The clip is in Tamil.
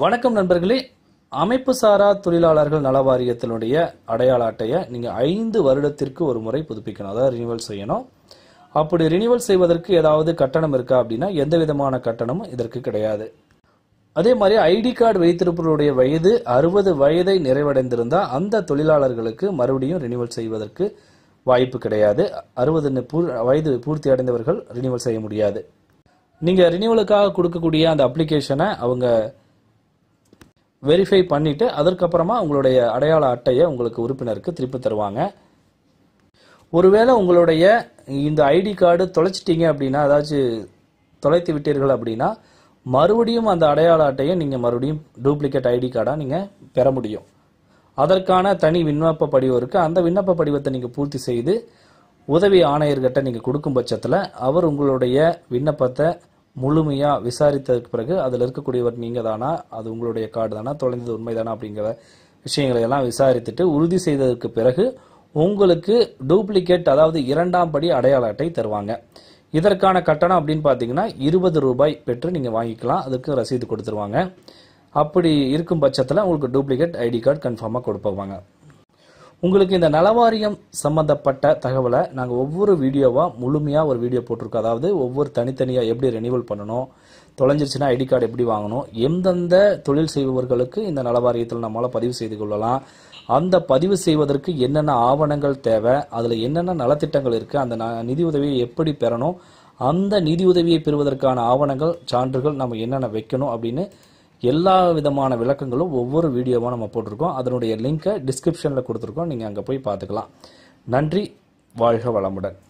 வணக்கம் நண்பர்களே அமைப்பு சாரா தொழிலாளர்கள் நல வாரியத்தினுடைய அடையாள அட்டையை நீங்கள் ஐந்து வருடத்திற்கு ஒரு முறை புதுப்பிக்கணும் அதாவது ரினிவல் செய்யணும் அப்படி ரினிவல் செய்வதற்கு ஏதாவது கட்டணம் இருக்கா அப்படின்னா எந்த விதமான கட்டணமும் இதற்கு கிடையாது அதே மாதிரி ஐடி கார்டு வைத்திருப்பவருடைய வயது அறுபது வயதை நிறைவடைந்திருந்தால் அந்த தொழிலாளர்களுக்கு மறுபடியும் ரினிவல் செய்வதற்கு வாய்ப்பு கிடையாது அறுபது வயது பூர்த்தி அடைந்தவர்கள் ரினிவல் செய்ய முடியாது நீங்கள் ரினிவலுக்காக கொடுக்கக்கூடிய அந்த அப்ளிகேஷனை அவங்க வெரிஃபை பண்ணிவிட்டு அதற்கப்புறமா உங்களுடைய அடையாள அட்டையை உங்களுக்கு உறுப்பினருக்கு திருப்பி தருவாங்க ஒருவேளை உங்களுடைய இந்த ஐடி கார்டு தொலைச்சிட்டீங்க அப்படின்னா ஏதாச்சும் தொலைத்து விட்டீர்கள் அப்படின்னா மறுபடியும் அந்த அடையாள அட்டையை நீங்கள் மறுபடியும் டூப்ளிகேட் ஐடி கார்டா நீங்கள் பெற முடியும் அதற்கான தனி விண்ணப்ப படிவம் இருக்குது அந்த விண்ணப்ப படிவத்தை நீங்கள் பூர்த்தி செய்து உதவி ஆணையர்கிட்ட நீங்கள் கொடுக்கும் பட்சத்தில் அவர் உங்களுடைய விண்ணப்பத்தை முழுமையாக விசாரித்ததுக்கு பிறகு அதில் இருக்கக்கூடியவர் நீங்கள் தானா அது உங்களுடைய கார்டு தானா தொலைந்தது உண்மை தானா அப்படிங்கிற விஷயங்களை எல்லாம் விசாரித்துட்டு உறுதி செய்ததற்கு பிறகு உங்களுக்கு டூப்ளிகேட் அதாவது இரண்டாம் படி அடையாள அட்டை தருவாங்க இதற்கான கட்டணம் அப்படின்னு பார்த்தீங்கன்னா இருபது ரூபாய் பெற்று நீங்கள் வாங்கிக்கலாம் அதுக்கு ரசீது கொடுத்துருவாங்க அப்படி இருக்கும் பட்சத்தில் உங்களுக்கு டூப்ளிகேட் ஐடி கார்டு கன்ஃபார்மாக கொடுப்பாங்க உங்களுக்கு இந்த நலவாரியம் சம்மந்தப்பட்ட தகவலை நாங்கள் ஒவ்வொரு வீடியோவாக முழுமையாக ஒரு வீடியோ போட்டிருக்கோம் அதாவது ஒவ்வொரு தனித்தனியாக எப்படி ரெனியூவல் பண்ணணும் தொலைஞ்சிருச்சுன்னா ஐடி கார்டு எப்படி வாங்கணும் எந்தெந்த தொழில் செய்பவர்களுக்கு இந்த நலவாரியத்தில் நம்மளால் பதிவு செய்து கொள்ளலாம் அந்த பதிவு செய்வதற்கு என்னென்ன ஆவணங்கள் தேவை அதில் என்னென்ன நலத்திட்டங்கள் இருக்குது அந்த ந நிதியுதவியை எப்படி பெறணும் அந்த நிதியுதவியை பெறுவதற்கான ஆவணங்கள் சான்றுகள் நம்ம என்னென்ன வைக்கணும் அப்படின்னு எல்லா விதமான விளக்கங்களும் ஒவ்வொரு வீடியோவாக நம்ம போட்டிருக்கோம் அதனுடைய லிங்க்கை டிஸ்கிரிப்ஷனில் கொடுத்துருக்கோம் நீங்கள் அங்கே போய் பார்த்துக்கலாம் நன்றி வாழ்க வளமுடன்